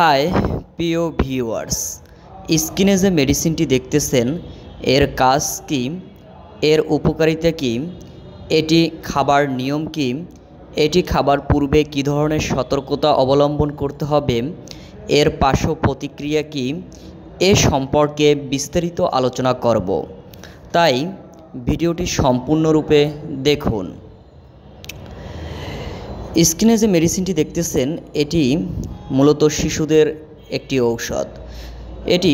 high প্রিয় viewers স্কিনে যে মেডিসিনটি দেখতেছেন এর কাজ কি এর উপকারিতা কি এটি খাবার নিয়ম কি এটি খাবার পূর্বে কি ধরনের সতর্কতা অবলম্বন করতে হবে এর পার্শ্ব প্রতিক্রিয়া কি এ সম্পর্কে বিস্তারিত আলোচনা করব তাই ভিডিওটি সম্পূর্ণরূপে দেখুন স্ক্রিনে যে মেডিসিনটি দেখতেছেন এটি মূলত শিশুদের একটি ঔষধ এটি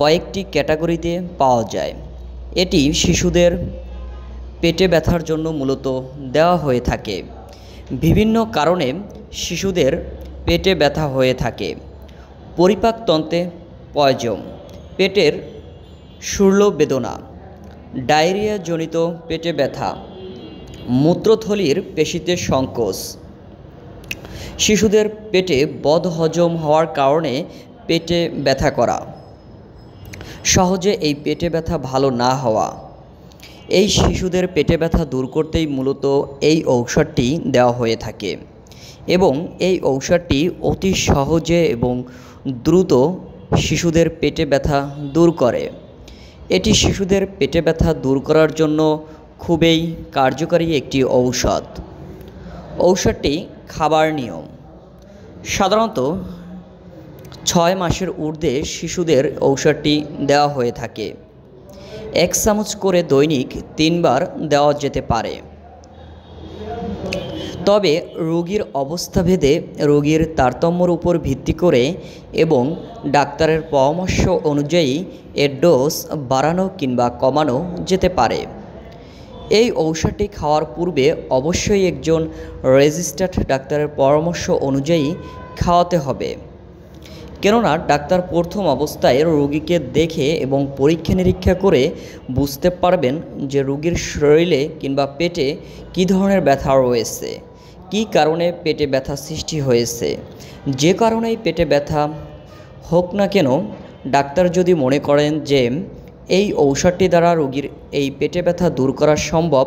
কয়েকটি ক্যাটাগরিতে পাওয়া যায় এটি শিশুদের পেটে ব্যথার জন্য মূলত দেওয়া হয়ে থাকে বিভিন্ন কারণে শিশুদের পেটে ব্যথা হয়ে থাকে পরিপাকতন্ত্রে পয়জম পেটের সুরল বেদনা ডায়রিয়াজনিত পেটে ব্যথা মূত্রথলির পেশিতে সংকোচ শিশুদের পেটে বদ হজম হওয়ার কারণে পেটে ব্যথা করা সহজে এই পেটে ব্যথা ভালো না হওয়া এই শিশুদের পেটে ব্যথা দূর করতেই মূলত এই ঔষধটি দেওয়া হয়ে থাকে এবং এই ঔষধটি অতি সহজে এবং দ্রুত শিশুদের পেটে ব্যথা দূর করে এটি শিশুদের পেটে ব্যথা দূর করার জন্য খুবই কার্যকরী একটি ঔষধ ঔষধটি খাবার নিয়ম সাধারণত ছয় মাসের ঊর্ধ্বে শিশুদের ঔষধটি দেওয়া হয়ে থাকে এক চামচ করে দৈনিক তিনবার দেওয়া যেতে পারে তবে রোগীর অবস্থাভেদে রোগীর তারতম্যর উপর ভিত্তি করে এবং ডাক্তারের পরামর্শ অনুযায়ী এর ডোজ বাড়ানো কিংবা কমানো যেতে পারে এই ঔষধটি খাওয়ার পূর্বে অবশ্যই একজন রেজিস্টার্ড ডাক্তারের পরামর্শ অনুযায়ী খাওয়াতে হবে কেননা ডাক্তার প্রথম অবস্থায় রোগীকে দেখে এবং পরীক্ষা নিরীক্ষা করে বুঝতে পারবেন যে রোগীর শরীরে কিংবা পেটে কী ধরনের ব্যথা রয়েছে কি কারণে পেটে ব্যথা সৃষ্টি হয়েছে যে কারণেই পেটে ব্যথা হোক না কেন ডাক্তার যদি মনে করেন যে এই ঔষধটি দ্বারা রোগীর এই পেটে ব্যথা দূর করা সম্ভব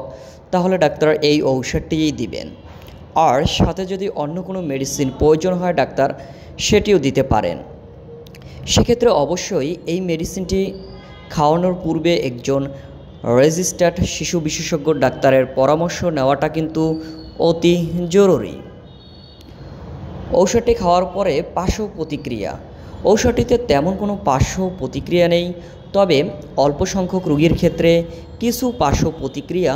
তাহলে ডাক্তার এই ঔষধটিই দিবেন আর সাথে যদি অন্য কোনো মেডিসিন প্রয়োজন হয় ডাক্তার সেটিও দিতে পারেন সেক্ষেত্রে অবশ্যই এই মেডিসিনটি খাওয়ানোর পূর্বে একজন রেজিস্টার্ড শিশু বিশেষজ্ঞ ডাক্তারের পরামর্শ নেওয়াটা কিন্তু অতি জরুরি ঔষধটি খাওয়ার পরে পার্শ্ব প্রতিক্রিয়া ঔষধটিতে তেমন কোনো পার্শ্ব প্রতিক্রিয়া নেই তবে অল্প সংখ্যক রোগীর ক্ষেত্রে কিছু পার্শ্ব প্রতিক্রিয়া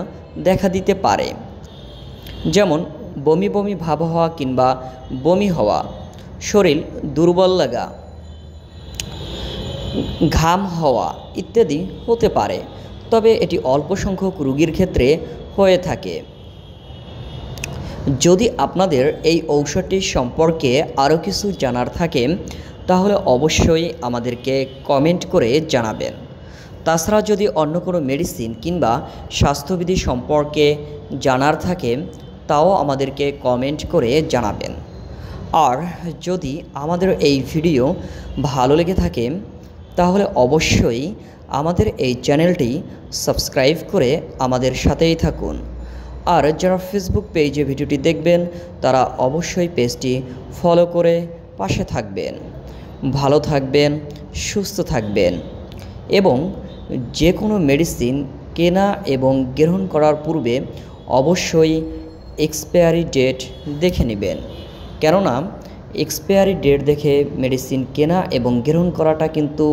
দেখা দিতে পারে যেমন বমি বমি ভাব হওয়া কিংবা বমি হওয়া শরীর দুর্বল লাগা ঘাম হওয়া ইত্যাদি হতে পারে তবে এটি অল্প সংখ্যক রোগীর ক্ষেত্রে হয়ে থাকে যদি আপনাদের এই ঔষধটি সম্পর্কে আরও কিছু জানার থাকে তাহলে অবশ্যই আমাদেরকে কমেন্ট করে জানাবেন তাছাড়া যদি অন্য কোনো মেডিসিন কিংবা স্বাস্থ্যবিধি সম্পর্কে জানার থাকে তাও আমাদেরকে কমেন্ট করে জানাবেন আর যদি আমাদের এই ভিডিও ভালো লেগে থাকে তাহলে অবশ্যই আমাদের এই চ্যানেলটি সাবস্ক্রাইব করে আমাদের সাথেই থাকুন আর যারা ফেসবুক পেজে ভিডিওটি দেখবেন তারা অবশ্যই পেজটি ফলো করে পাশে থাকবেন ভালো থাকবেন সুস্থ থাকবেন এবং যে কোনো মেডিসিন কেনা এবং গ্রহণ করার পূর্বে অবশ্যই এক্সপায়ারি ডেট দেখে নেবেন কেননা এক্সপায়ারি ডেট দেখে মেডিসিন কেনা এবং গ্রহণ করাটা কিন্তু